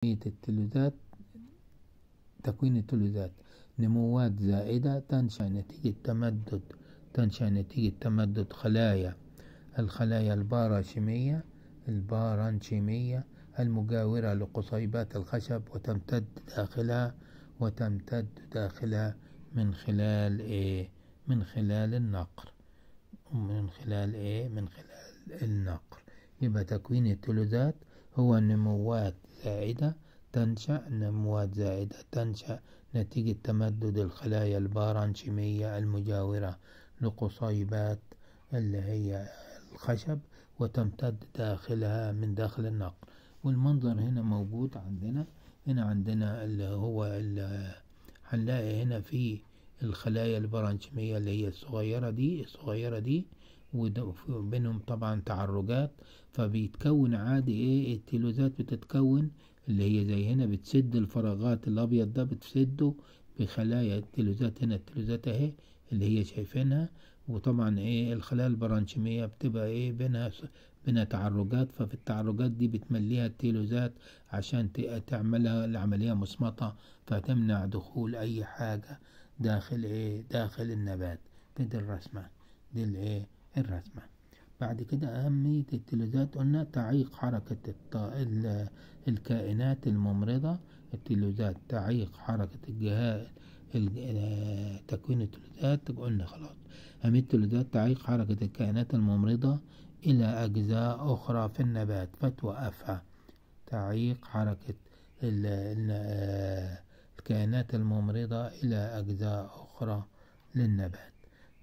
تكوين التلوزات تكوين التلوزات نموات زائدة تنشأ نتيجة تمدد تنشأ نتيجة تمدد خلايا الخلايا الباراشيمية البارانشيمية المجاورة لقصيبات الخشب وتمتد داخلها وتمتد داخلها من خلال إيه؟ من خلال النقر من خلال إيه؟ من خلال النقر يبقى تكوين التلوزات هو نموات زائدة تنشأ نموات زائدة تنشأ نتيجة تمدد الخلايا البارانشيمية المجاورة لقصيبات اللي هي الخشب وتمتد داخلها من داخل النقل والمنظر هنا موجود عندنا هنا عندنا اللي هو هنلاقي هنا في الخلايا البرانشمية اللي هي الصغيرة دي الصغيرة دي وبينهم طبعا تعرجات فبيتكون عادي ايه التيلوزات بتتكون اللي هي زي هنا بتسد الفراغات الابيض ده بتسده بخلايا التيلوزات هنا التيلوزات اهي اللي هي شايفينها وطبعا ايه الخلايا البرانشمية بتبقى ايه بينها بينها تعرجات ففي التعرجات دي بتمليها التيلوزات عشان تعملها العملية مصمتة فتمنع دخول اي حاجة داخل ايه داخل النبات دي الرسمة دي الايه الرسمة بعد كده أهمية التلوزات قلنا تعيق حركة الكائنات الممرضة التلوزات تعيق حركة الجهاز آه، تكوين التلوزات قلنا خلاص أهمية التلوزات تعيق حركة الكائنات الممرضة إلى أجزاء أخرى في النبات فتوقفها تعيق حركة آه، الكائنات الممرضة إلى أجزاء أخرى للنبات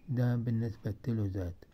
ده بالنسبة للتلوزات